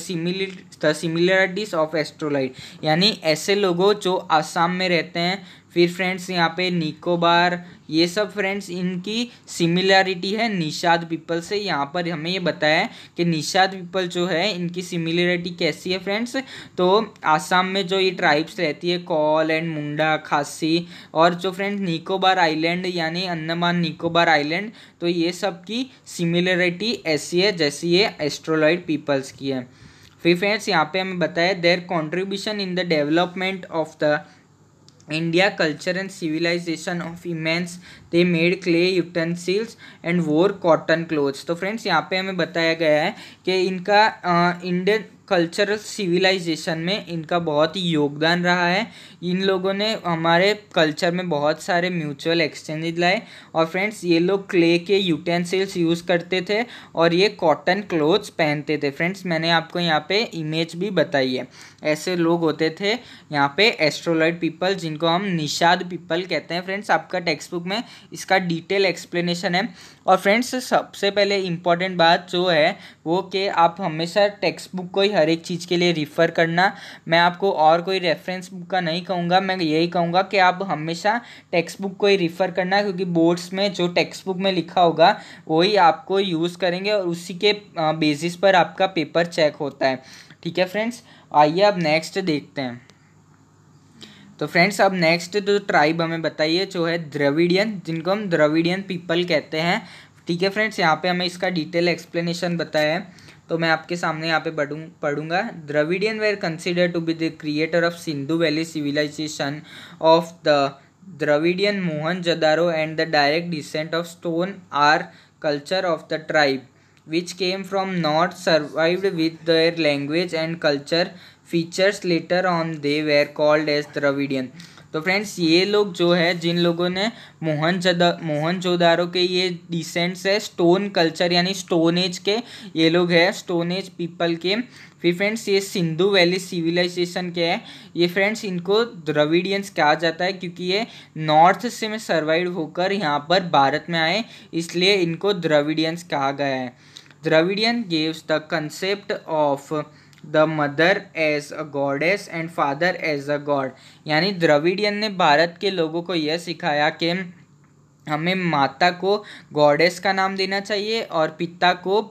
the similarities of Australoid यानी ऐसे लोगों जो आसाम में रहते हैं फिर फ्रेंड्स यहाँ पे निकोबार ये सब फ्रेंड्स इनकी सिमिलरिटी है निषाद पीपल से यहाँ पर हमें ये बताया है कि निषाद पीपल जो है इनकी सिमिलरिटी कैसी है फ्रेंड्स तो आसाम में जो ये ट्राइब्स रहती है कॉल एंड मुंडा खासी और जो फ्रेंड्स निकोबार आइलैंड यानी अंडमान निकोबार आइलैंड तो ये सब की सिमिलरिटी ऐसी है जैसी ये एस्ट्रोलॉइड पीपल्स की है फिर फ्रेंड्स यहाँ पे हमें बताया their contribution in the development of the India culture and civilization of immense they made clay utensils and wore cotton clothes तो फ्रेंड्स यहाँ पे हमें बताया गया है कि इनका इंडियन कल्चरल सिविलाइजेशन में इनका बहुत ही योगदान रहा है इन लोगों ने हमारे कल्चर में बहुत सारे म्यूचुअल एक्सचेंज लाए और फ्रेंड्स ये लोग क्ले के यूटेंसिल्स यूज़ करते थे और ये कॉटन क्लोथ्स पहनते थे फ्रेंड्स मैंने आपको यहाँ पे इमेज भी बताई है ऐसे लोग होते थे यहाँ पे एस्ट्रोलॉइड पीपल जिनको हम निषाद पीपल कहते हैं फ्रेंड्स आपका टेक्स्ट बुक में इसका डिटेल एक्सप्लेनेशन है और फ्रेंड्स सबसे पहले इम्पॉर्टेंट बात जो है वो कि आप हमेशा टेक्स्ट बुक को ही हर एक चीज़ के लिए रिफ़र करना मैं आपको और कोई रेफरेंस बुक का नहीं कहूँगा मैं यही कहूँगा कि आप हमेशा टेक्स्ट बुक को ही रिफ़र करना क्योंकि बोर्ड्स में जो टेक्स्ट बुक में लिखा होगा वही आपको यूज़ करेंगे और उसी के बेसिस पर आपका पेपर चेक होता है ठीक है फ्रेंड्स आइए अब नेक्स्ट देखते हैं तो फ्रेंड्स अब नेक्स्ट जो ट्राइब हमें बताइए जो है द्रविडियन जिनको हम द्रविडियन पीपल कहते हैं ठीक है फ्रेंड्स यहाँ पे हमें इसका डिटेल एक्सप्लेनेशन बताया है तो मैं आपके सामने यहाँ पे पढ़ूँ पढ़ूँगा Dravidian were consider to be the creator of Sindhu valley civilization of the Dravidian Mohenjodaro and the direct descent of stone are culture of the tribe which came from not survived with their language and culture features later on they were called as Dravidian तो friends ये लोग जो है जिन लोगों ने मोहन मोहन जोदारो के ये descents है स्टोन कल्चर यानी स्टोन एज के ये लोग हैं स्टोन एज पीपल के फिर फ्रेंड्स ये सिंधु वैली सिविलाइजेशन के हैं ये फ्रेंड्स इनको द्रविडियंस कहा जाता है क्योंकि ये नॉर्थ से में सर्वाइव होकर यहाँ पर भारत में आए इसलिए इनको द्रविडियंस कहा गया है Dravidian gaves the concept of the mother as a goddess and father as a god यानी द्रविडियन ने भारत के लोगों को यह सिखाया कि हमें माता को गॉडेस का नाम देना चाहिए और पिता को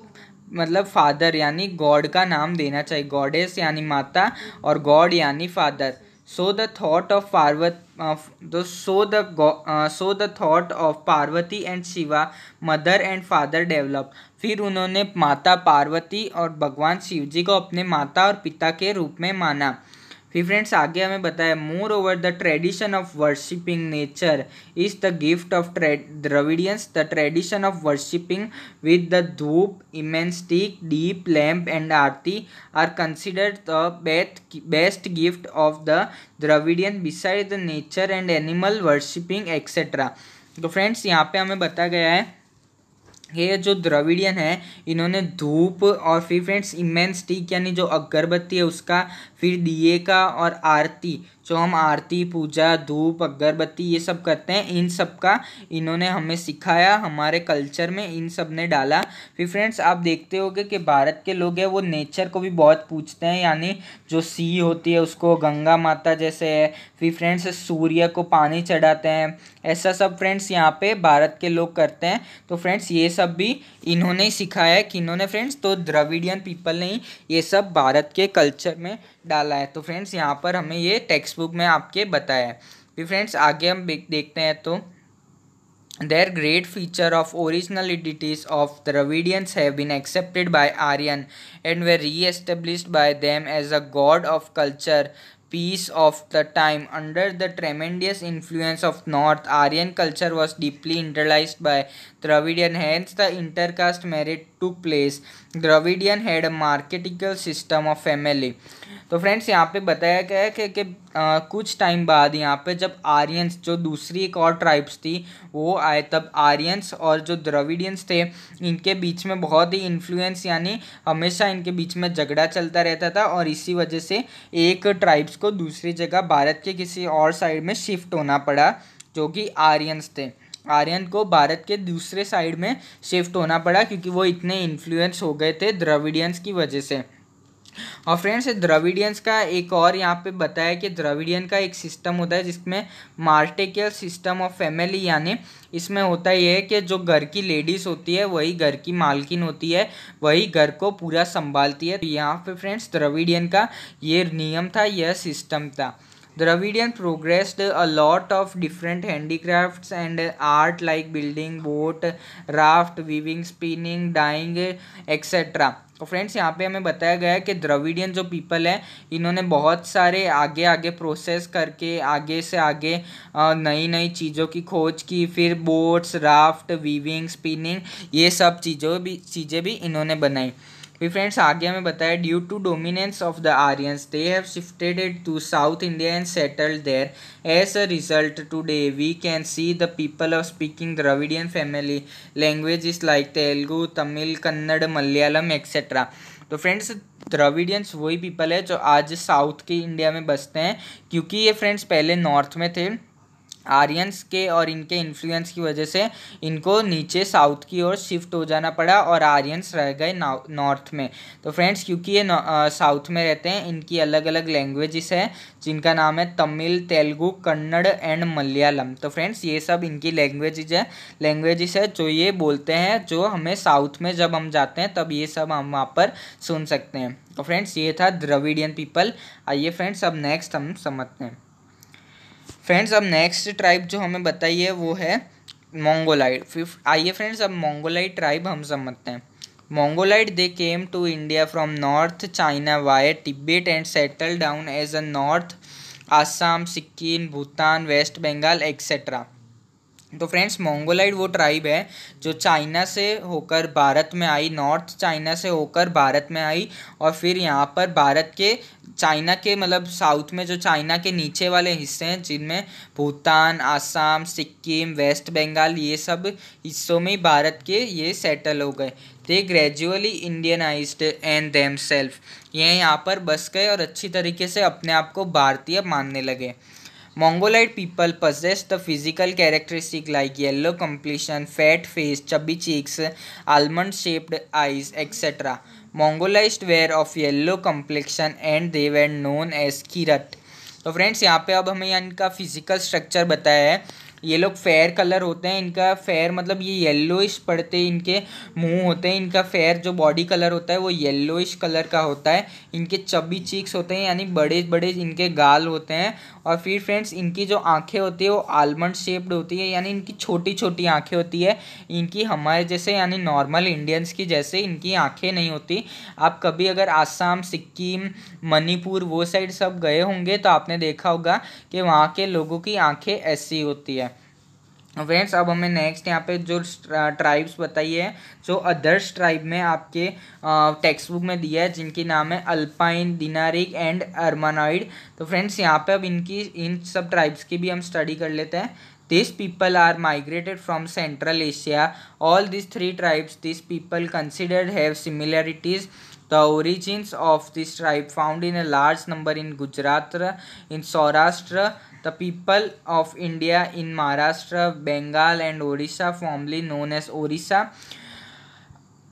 मतलब फादर यानी गॉड का नाम देना चाहिए गॉडेस यानी माता और गॉड यानी father so the thought of पार्वत so the so the thought of Parvati and Shiva mother and father develop फिर उन्होंने माता पार्वती और भगवान शिव जी को अपने माता और पिता के रूप में माना फिर फ्रेंड्स आगे हमें बताया moreover the tradition of worshipping nature is the gift of Dravidians the tradition of worshipping with the dhoop incense deep lamp and aarti are considered the best best gift of the Dravidian beside the nature and animal worshipping etcetera तो friends यहाँ पे हमें बताया गया है ये जो Dravidian है इन्होंने धूप और फिर फ्रेंड्स इमेंस टीक यानी जो अगरबत्ती है उसका फिर दिए का और आरती जो हम आरती पूजा धूप अगरबत्ती ये सब करते हैं इन सब का इन्होंने हमें सिखाया हमारे कल्चर में इन सब ने डाला फिर फ्रेंड्स आप देखते होगे कि भारत के लोग हैं वो नेचर को भी बहुत पूछते हैं यानी जो सी होती है उसको गंगा माता जैसे है फिर फ्रेंड्स सूर्य को पानी चढ़ाते हैं ऐसा सब फ्रेंड्स यहाँ पे भारत के लोग करते हैं तो फ्रेंड्स ये सब भी इन्होंने ही सिखाया है कि इन्होंने फ्रेंड्स तो द्रविडियन पीपल ने ही ये सब भारत के कल्चर में डाला है तो फ्रेंड्स यहाँ पर हमें ये टेक्स्ट बुक में आपके बताया फिर तो फ्रेंड्स आगे हम देखते हैं तो there great feature of original deities of Dravidians have been accepted by Aryan and were reestablish by them as a god of culture piece of the time under the tremendous influence of North Aryan culture was deeply internalized by Dravidian hence the intercaste marriage took place Dravidian had मार्केटिकल system of family तो friends यहाँ पे बताया गया है कि, कि आ, कुछ टाइम बाद यहाँ पे जब आर्यंस जो दूसरी एक और ट्राइब्स थी वो आए तब आर्यंस और जो द्रविडियंस थे इनके बीच में बहुत ही इन्फ्लुएंस यानी हमेशा इनके बीच में झगड़ा चलता रहता था और इसी वजह से एक ट्राइब्स को दूसरी जगह भारत के किसी और साइड में शिफ्ट होना पड़ा जो कि आर्यंस थे आर्यन को भारत के दूसरे साइड में शिफ्ट होना पड़ा क्योंकि वो इतने इन्फ्लुएंस हो गए थे द्रविडियंस की वजह से और फ्रेंड्स द्रविडियंस का एक और यहाँ पे बताया कि द्रविडियन का एक सिस्टम होता है जिसमें मार्टेकियल सिस्टम ऑफ फैमिली यानी इसमें होता यह है कि जो घर की लेडीज़ होती है वही घर की मालकिन होती है वही घर को पूरा संभालती है तो यहाँ पे फ्रेंड्स द्रविडियन का ये नियम था यह सिस्टम था Dravidian progressed a lot of different handicraft and art like building boat raft weaving spinning dyeing etcetera तो फ्रेंड्स यहाँ पे हमें बताया गया है कि द्रविडियन जो पीपल हैं इन्होंने बहुत सारे आगे आगे प्रोसेस करके आगे से आगे नई नई चीज़ों की खोज की फिर बोट्स राफ्ट वीविंग स्पिनिंग ये सब चीज़ों भी चीज़ें भी इन्होंने बनाई भी फ्रेंड्स आगे हमें बताया due to dominance of the Aryan they have shifted to south India and settled there as a result today we can see the people of speaking Dravidian family language is like Telugu Tamil Kannada Malayalam etcetera तो friends Dravidians वही people है जो आज south के India में बसते हैं क्योंकि ये फ्रेंड्स पहले नॉर्थ में थे आर्यंस के और इनके इन्फ्लुएंस की वजह से इनको नीचे साउथ की ओर शिफ्ट हो जाना पड़ा और आर्यंस रह गए नॉर्थ में तो फ्रेंड्स क्योंकि ये साउथ में रहते हैं इनकी अलग अलग लैंग्वेजेस हैं जिनका नाम है तमिल तेलुगु कन्नड़ एंड मलयालम तो फ्रेंड्स ये सब इनकी लैंग्वेजेज है लैंग्वेजेस है जो ये बोलते हैं जो हमें साउथ में जब हम जाते हैं तब ये सब हम वहाँ पर सुन सकते हैं तो फ्रेंड्स ये था द्रविडियन पीपल आइए फ्रेंड्स अब नेक्स्ट हम समझते हैं फ्रेंड्स अब नेक्स्ट ट्राइब जो हमें बताई है वो है मोंगोलाइड फिफ्थ आइए फ्रेंड्स अब मोंगोलाइड ट्राइब हम समझते हैं Mongoloid they came to India from north China via Tibet and settle down as a north Assam Sikkim Bhutan West Bengal etcetera तो फ्रेंड्स मोंगोलाइड वो ट्राइब है जो चाइना से होकर भारत में आई नॉर्थ चाइना से होकर भारत में आई और फिर यहाँ पर भारत के चाइना के मतलब साउथ में जो चाइना के नीचे वाले हिस्से हैं जिनमें भूटान आसाम सिक्किम वेस्ट बंगाल ये सब हिस्सों में भारत के ये सेटल हो गए they gradually Indianize and themselves ये यहाँ पर बस गए और अच्छी तरीके से अपने आप को भारतीय मानने लगे Mongoloid people posses the physical characteristic like yellow complexion fat face chubby cheeks almond shaped eyes etcetera Mongoloids were of yellow complexion and they were known as Kirat तो फ्रेंड्स यहाँ पे अब हमें इनका फिजिकल स्ट्रक्चर बताया है ये लोग फेयर कलर होते हैं इनका फेयर मतलब ये येल्लोइश पड़ते हैं इनके मुंह होते हैं इनका फेयर जो बॉडी कलर होता है वो येल्लोइश कलर का होता है इनके चबी चीक्स होते हैं यानी बड़े बड़े इनके गाल होते हैं और फिर फ्रेंड्स इनकी जो आँखें होती है वो आलमंड शेप्ड होती है यानी इनकी छोटी छोटी आँखें होती है इनकी हमारे जैसे यानी नॉर्मल इंडियंस की जैसे इनकी आँखें नहीं होती आप कभी अगर आसाम सिक्किम मणिपुर वो साइड सब गए होंगे तो आपने देखा होगा कि वहाँ के लोगों की आँखें ऐसी होती है फ्रेंड्स अब हमें नेक्स्ट यहाँ पे जो ट्राइब्स बताई है जो अदर्स ट्राइब में आपके टेक्स्ट बुक में दिया है जिनके नाम है अल्पाइन दिनारिक एंड अर्मानाइड तो फ्रेंड्स यहाँ पे अब इनकी इन सब ट्राइब्स की भी हम स्टडी कर लेते हैं this people are migrated from central Asia all this three tribes this people considered have similarities the origin of this tribe found in a large number in Gujarat in Saurashtra the people of India in Maharashtra Bengal and Odisha formerly known as Odisha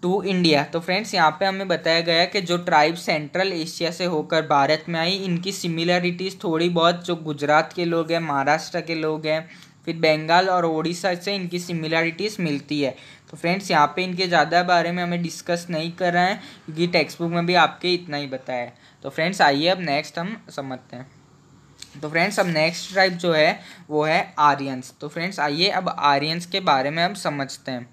to India तो friends यहाँ पे हमें बताया गया कि जो tribe central Asia से होकर भारत में आई इनकी सिमिलरिटीज़ थोड़ी बहुत जो गुजरात के लोग हैं महाराष्ट्र के लोग हैं फिर बंगाल और ओडिशा से इनकी सिमिलरिटीज़ मिलती है तो फ्रेंड्स यहाँ पे इनके ज़्यादा बारे में हमें डिस्कस नहीं कर रहे हैं क्योंकि टेक्स्ट बुक में भी आपके इतना ही बताया है तो फ्रेंड्स आइए अब नेक्स्ट हम समझते हैं तो फ्रेंड्स अब नेक्स्ट ट्राइब जो है वो है आर्यंस तो फ्रेंड्स आइए अब आर्यंस के बारे में हम समझते हैं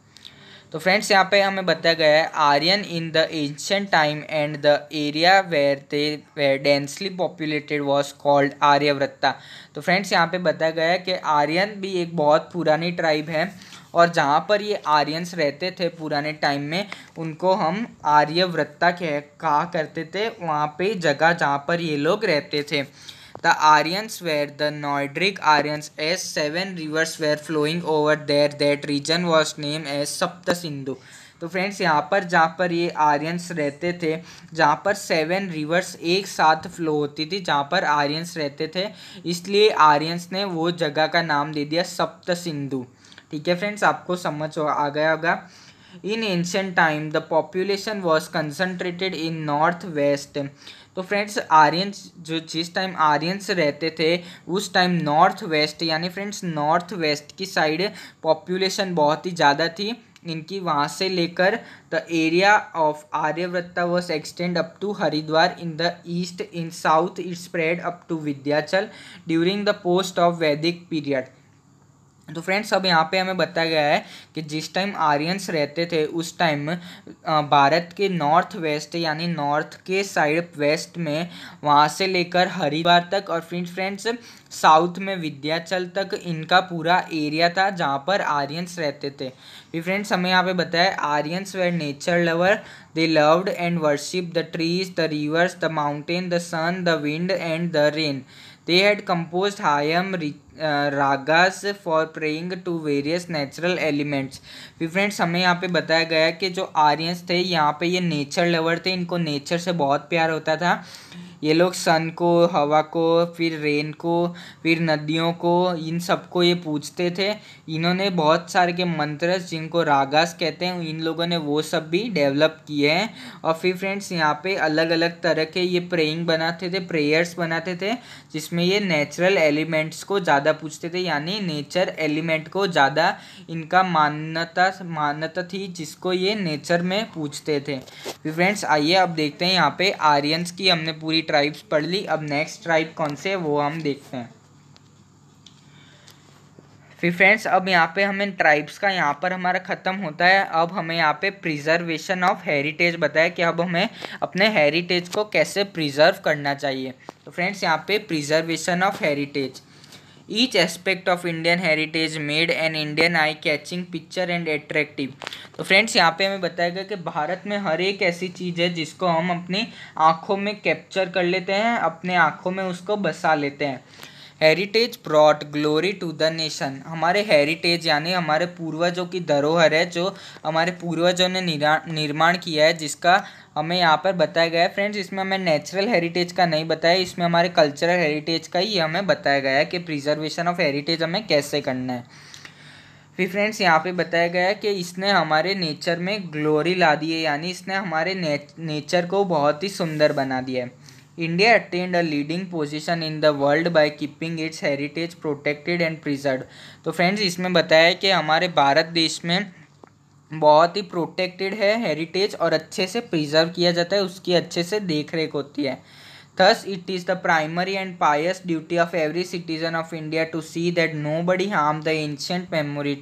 तो फ्रेंड्स यहाँ पे हमें बताया गया है Aryan in the ancient time and the area where they were densely populated was called Aryavarta तो फ्रेंड्स यहाँ पे बताया गया है कि आर्यन भी एक बहुत पुरानी ट्राइब है और जहाँ पर ये आर्यंस रहते थे पुराने टाइम में उनको हम आर्यव्रता कह कहा करते थे वहाँ पे जगह जहाँ पर ये लोग रहते थे the Aryas Aryans the the Nordic as seven rivers rivers flowing over there that region was name as Sapta Sindhu तो फ्रेंड्स यहाँ पर जहाँ पर ये आर्यस रहते थे जहाँ पर सेवन रिवर्स एक साथ फ्लो होती थी जहाँ पर आर्यंस रहते थे इसलिए आर्यंस ने वो जगह का नाम दे दिया सप्त सिंधु ठीक है फ्रेंड्स आपको समझ आ गया होगा in ancient time the population was concentrated in north west तो फ्रेंड्स आर्यन जो जिस टाइम आर्यनस रहते थे उस टाइम नॉर्थ वेस्ट यानी फ्रेंड्स नॉर्थ वेस्ट की साइड पॉपुलेशन बहुत ही ज़्यादा थी इनकी वहाँ से लेकर the area of Aryavarta was extend up to Haridwar in the east in south it spread up to Vindhyachal during the post of Vedic period तो फ्रेंड्स अब यहाँ पे हमें बताया गया है कि जिस टाइम आर्यंस रहते थे उस टाइम भारत के नॉर्थ वेस्ट यानी नॉर्थ के साइड वेस्ट में वहाँ से लेकर हरिद्वार तक और फ्रेंड्स फ्रेंड्स साउथ में विद्याचल तक इनका पूरा एरिया था जहाँ पर आर्यंस रहते थे फिर फ्रेंड्स हमें यहाँ पे बताया Aryans were nature lover they loved and worship the trees the rivers the mountain the sun the wind and the rain they had compose hymn rich ragas for praying to various natural elements भी friends हमें यहाँ पे बताया गया कि जो Aryans थे यहाँ पे ये नेचर लवर थे इनको नेचर से बहुत प्यार होता था ये लोग सन को हवा को फिर रेन को फिर नदियों को इन सबको ये पूछते थे इन्होंने बहुत सारे के मंत्र जिनको रागास कहते हैं इन लोगों ने वो सब भी डेवलप किए हैं और फिर फ्रेंड्स यहाँ पे अलग अलग तरह के ये प्रेइंग बनाते थे प्रेयर्स बनाते थे जिसमें ये नेचुरल एलिमेंट्स को ज़्यादा ज़्यादा पूछते थे यानी नेचर एलिमेंट को ज़्यादा इनका मान्यता मान्यता थी जिसको ये नेचर में पूछते थे फ्रेंड्स तो आइए अब देखते हैं यहाँ पे आर्यंस की हमने पूरी ट्राइब्स पढ़ ली अब नेक्स्ट ट्राइब कौन से वो हम देखते हैं फिर फ्रेंड्स अब यहाँ पे हमें ट्राइब्स का यहाँ पर हमारा ख़त्म होता है अब हमें यहाँ पे प्रिजर्वेशन ऑफ हेरिटेज बताया कि अब हमें अपने हेरिटेज को कैसे प्रिजर्व करना चाहिए तो फ्रेंड्स यहाँ पे preservation of heritage each aspect of Indian heritage made an Indian eye catching picture and attractive तो फ्रेंड्स यहाँ पे हमें बताया गया कि भारत में हर एक ऐसी चीज़ है जिसको हम अपनी आँखों में कैप्चर कर लेते हैं अपने आँखों में उसको बसा लेते हैं heritage proud glory to the nation हमारे हेरिटेज यानी हमारे पूर्वजों की धरोहर है जो हमारे पूर्वजों ने निर्माण किया है जिसका हमें यहाँ पर बताया गया है फ्रेंड्स इसमें हमें नेचुरल हेरिटेज का नहीं बताया इसमें हमारे कल्चरल हेरिटेज का ही हमें बताया गया है कि प्रिजर्वेशन ऑफ हेरिटेज हमें कैसे करना है फिर फ्रेंड्स यहाँ पे बताया गया है कि इसने हमारे नेचर में ग्लोरी ला दी है यानी इसने हमारे ने, नेचर को बहुत ही सुंदर बना दिया है India attained a leading position in the world by keeping its heritage protected and preserve तो फ्रेंड्स इसमें बताया कि हमारे भारत देश में बहुत ही प्रोटेक्टेड है हेरिटेज और अच्छे से प्रिजर्व किया जाता है उसकी अच्छे से देख रेख होती है thus it is the primary and pious duty of every citizen of India to see that nobody harm the ancient memory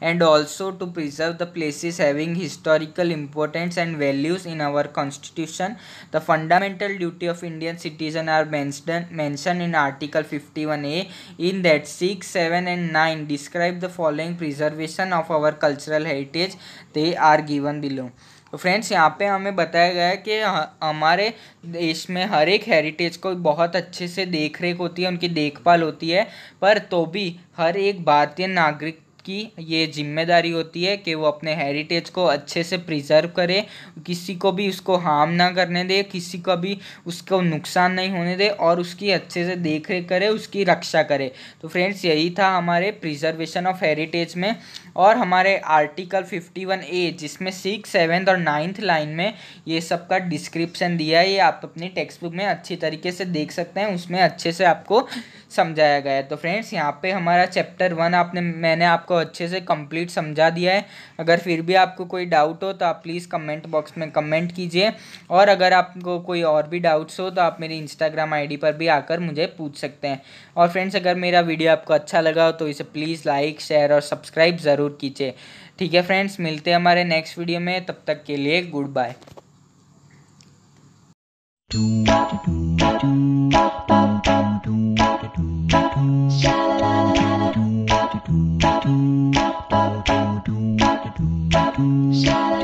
and also to preserve the places having historical importance and values in our constitution the fundamental duty of indian citizen are mentioned mentioned in article 51a in that 6 7 and 9 describe the following preservation of our cultural heritage they are given below तो friends यहाँ पे हमें बताया गया है कि हमारे देश में हर एक हेरिटेज को बहुत अच्छे से देख रेख होती है उनकी देखभाल होती है पर तो भी हर एक भारतीय नागरिक की ये जिम्मेदारी होती है कि वो अपने हेरिटेज को अच्छे से प्रिजर्व करे किसी को भी उसको हार्म ना करने दे किसी को भी उसको नुकसान नहीं होने दे और उसकी अच्छे से देख रेख करे उसकी रक्षा करे तो फ्रेंड्स यही था हमारे प्रिजर्वेशन ऑफ हेरिटेज में और हमारे आर्टिकल 51 ए जिसमें सिक्स सेवन्थ और नाइन्थ लाइन में ये सब का डिस्क्रिप्शन दिया है ये आप अपनी टेक्स्ट बुक में अच्छी तरीके से देख सकते हैं उसमें अच्छे से आपको समझाया गया है तो फ्रेंड्स यहाँ पे हमारा चैप्टर वन आपने मैंने आपको अच्छे से कंप्लीट समझा दिया है अगर फिर भी आपको कोई डाउट हो तो आप प्लीज़ कमेंट बॉक्स में कमेंट कीजिए और अगर आपको कोई और भी डाउट्स हो तो आप मेरी इंस्टाग्राम आई पर भी आकर मुझे पूछ सकते हैं और फ्रेंड्स अगर मेरा वीडियो आपको अच्छा लगा हो तो इसे प्लीज़ लाइक शेयर और सब्सक्राइब ज़रूर कीजिए ठीक है फ्रेंड्स मिलते हैं हमारे नेक्स्ट वीडियो में तब तक के लिए गुड बाय 下。